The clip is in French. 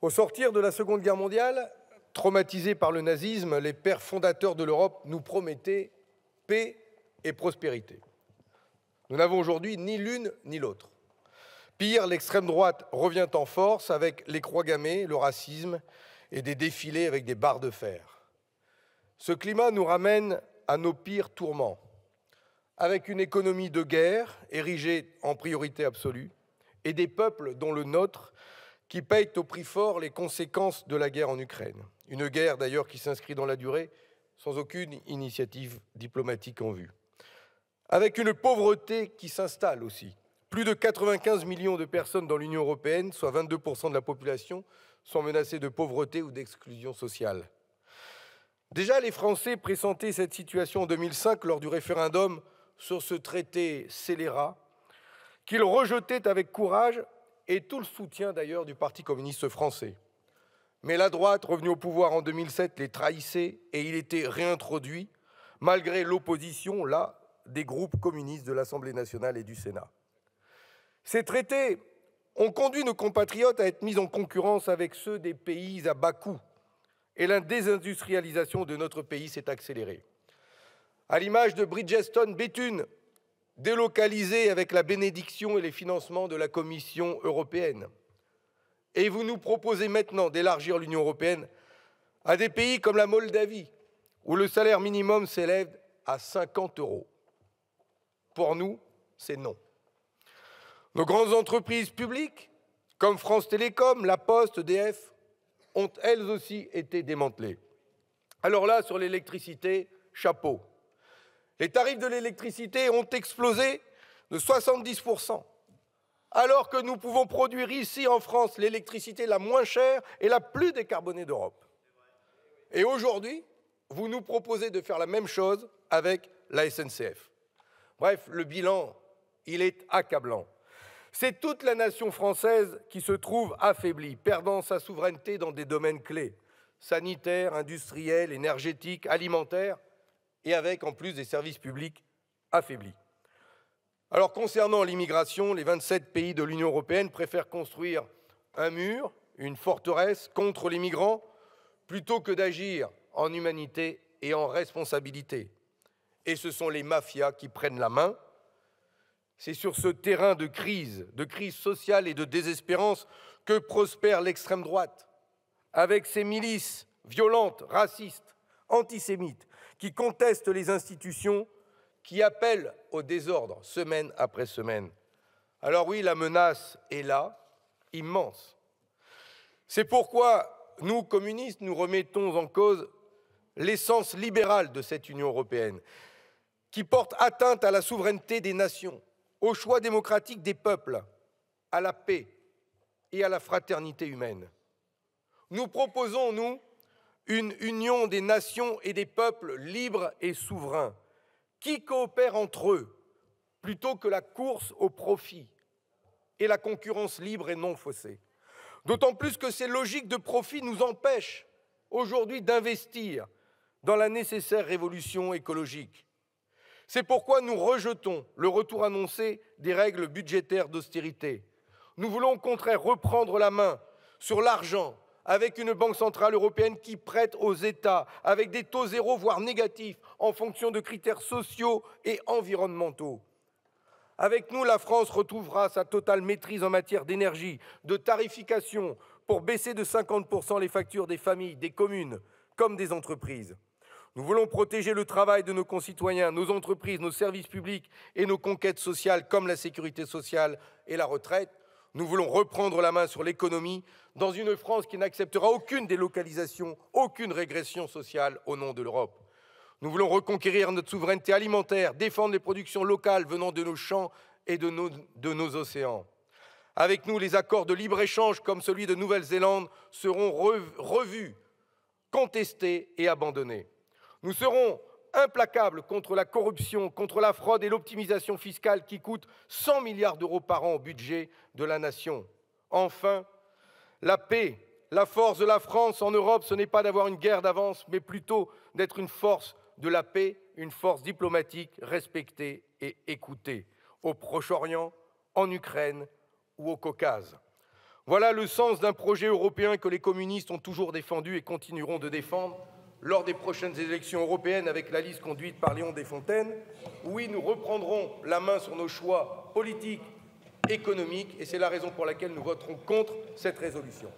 Au sortir de la Seconde Guerre mondiale, traumatisés par le nazisme, les pères fondateurs de l'Europe nous promettaient paix et prospérité. Nous n'avons aujourd'hui ni l'une ni l'autre. Pire, l'extrême droite revient en force avec les croix gammées, le racisme et des défilés avec des barres de fer. Ce climat nous ramène à nos pires tourments, avec une économie de guerre érigée en priorité absolue et des peuples dont le nôtre qui payent au prix fort les conséquences de la guerre en Ukraine. Une guerre d'ailleurs qui s'inscrit dans la durée, sans aucune initiative diplomatique en vue. Avec une pauvreté qui s'installe aussi. Plus de 95 millions de personnes dans l'Union européenne, soit 22% de la population, sont menacées de pauvreté ou d'exclusion sociale. Déjà, les Français pressentaient cette situation en 2005 lors du référendum sur ce traité scélérat, qu'ils rejetaient avec courage et tout le soutien d'ailleurs du Parti communiste français. Mais la droite, revenue au pouvoir en 2007, les trahissait et il était réintroduit, malgré l'opposition, là, des groupes communistes de l'Assemblée nationale et du Sénat. Ces traités ont conduit nos compatriotes à être mis en concurrence avec ceux des pays à bas coût, et la désindustrialisation de notre pays s'est accélérée. À l'image de Bridgestone Béthune, délocalisé avec la bénédiction et les financements de la Commission européenne. Et vous nous proposez maintenant d'élargir l'Union européenne à des pays comme la Moldavie, où le salaire minimum s'élève à 50 euros. Pour nous, c'est non. Nos grandes entreprises publiques, comme France Télécom, La Poste, EDF, ont elles aussi été démantelées. Alors là, sur l'électricité, chapeau. Les tarifs de l'électricité ont explosé de 70%, alors que nous pouvons produire ici en France l'électricité la moins chère et la plus décarbonée d'Europe. Et aujourd'hui, vous nous proposez de faire la même chose avec la SNCF. Bref, le bilan, il est accablant. C'est toute la nation française qui se trouve affaiblie, perdant sa souveraineté dans des domaines clés sanitaire, industriel, énergétique, alimentaire, et avec en plus des services publics affaiblis. Alors concernant l'immigration, les 27 pays de l'Union européenne préfèrent construire un mur, une forteresse contre les migrants, plutôt que d'agir en humanité et en responsabilité. Et ce sont les mafias qui prennent la main. C'est sur ce terrain de crise, de crise sociale et de désespérance que prospère l'extrême droite, avec ses milices violentes, racistes, antisémites, qui contestent les institutions, qui appellent au désordre semaine après semaine. Alors oui, la menace est là, immense. C'est pourquoi nous, communistes, nous remettons en cause l'essence libérale de cette Union européenne, qui porte atteinte à la souveraineté des nations, au choix démocratique des peuples, à la paix et à la fraternité humaine. Nous proposons, nous, une union des nations et des peuples libres et souverains, qui coopèrent entre eux plutôt que la course au profit et la concurrence libre et non faussée. D'autant plus que ces logiques de profit nous empêchent aujourd'hui d'investir dans la nécessaire révolution écologique. C'est pourquoi nous rejetons le retour annoncé des règles budgétaires d'austérité. Nous voulons au contraire reprendre la main sur l'argent, avec une banque centrale européenne qui prête aux États avec des taux zéro, voire négatifs, en fonction de critères sociaux et environnementaux. Avec nous, la France retrouvera sa totale maîtrise en matière d'énergie, de tarification, pour baisser de 50% les factures des familles, des communes, comme des entreprises. Nous voulons protéger le travail de nos concitoyens, nos entreprises, nos services publics et nos conquêtes sociales comme la sécurité sociale et la retraite nous voulons reprendre la main sur l'économie dans une France qui n'acceptera aucune délocalisation, aucune régression sociale au nom de l'Europe. Nous voulons reconquérir notre souveraineté alimentaire, défendre les productions locales venant de nos champs et de nos, océans. Avec nous, les accords de libre-échange comme celui de Nouvelle-Zélande seront revus, contestés et abandonnés. Nous serons implacable contre la corruption, contre la fraude et l'optimisation fiscale qui coûte 100 milliards d'euros par an au budget de la nation. Enfin, la paix, la force de la France en Europe, ce n'est pas d'avoir une guerre d'avance, mais plutôt d'être une force de la paix, une force diplomatique respectée et écoutée au Proche-Orient, en Ukraine ou au Caucase. Voilà le sens d'un projet européen que les communistes ont toujours défendu et continueront de défendre lors des prochaines élections européennes avec la liste conduite par Léon Desfontaines. Oui, nous reprendrons la main sur nos choix politiques, économiques, et c'est la raison pour laquelle nous voterons contre cette résolution.